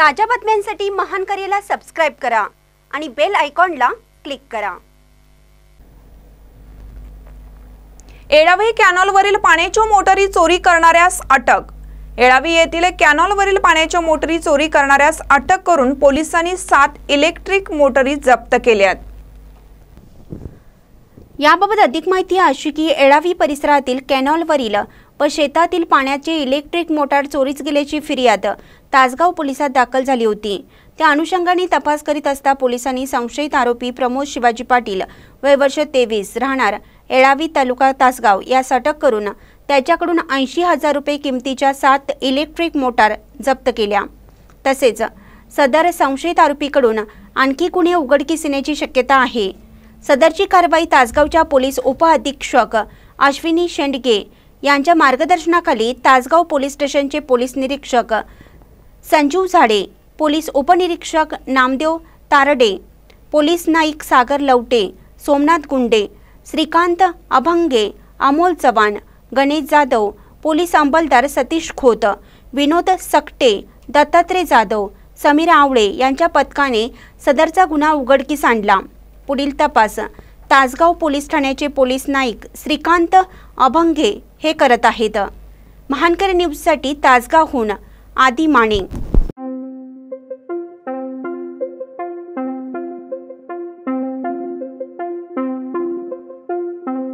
ताज्या बातम्यांसाठी महान करेला सबस्क्राईब करा आणि बेल आयकॉनला क्लिक करा एळावी कॅनॉलवरील पाण्याच्या मोटरी चोरी करणाऱ्यास अटक एळावी येथील कॅनॉलवरील पाण्याच्या मोटरी चोरी करणाऱ्यास अटक करून पोलिसांनी सात इलेक्ट्रिक मोटरी जप्त केल्यात याबाबत अधिक माहिती अशी की एळावी परिसरातील कॅनॉलवरील व शेतातील पाण्याचे इलेक्ट्रिक मोटार चोरीच गेल्याची फिर्याद तासगाव पोलिसात दाखल झाली होती त्या अनुषंगाने तपास करीत असता पोलिसांनी संशयित आरोपी प्रमोद शिवाजी पाटील वय वर्ष तेवीस राहणार एळावी तालुका तासगाव यास अटक करून त्याच्याकडून ऐंशी हजार रुपये किमतीच्या सात इलेक्ट्रिक मोटार जप्त केल्या तसेच सदर संशयित आरोपीकडून आणखी कुणी उघडकीस येण्याची शक्यता आहे सदरची कारवाई तासगावच्या पोलीस उपअधीक्षक अश्विनी शेंडगे यांच्या मार्गदर्शनाखाली तासगाव पोलीस स्टेशनचे पोलीस निरीक्षक संजीव झाडे पोलीस उपनिरीक्षक नामदेव तारडे पोलीस नाईक सागर लवटे सोमनाथ गुंडे श्रीकांत अभंगे अमोल चव्हाण गणेश जाधव पोलीस अंमलदार सतीश खोत विनोद सकटे दत्तात्रय जाधव समीर आवळे यांच्या पथकाने सदरचा गुन्हा उघडकीस आणला पुढील तपास तासगाव पोलीस ठाण्याचे पोलीस नाईक श्रीकांत अभंगे हे करत आहेत महानकर न्यूजसाठी तासगावहून आदी माने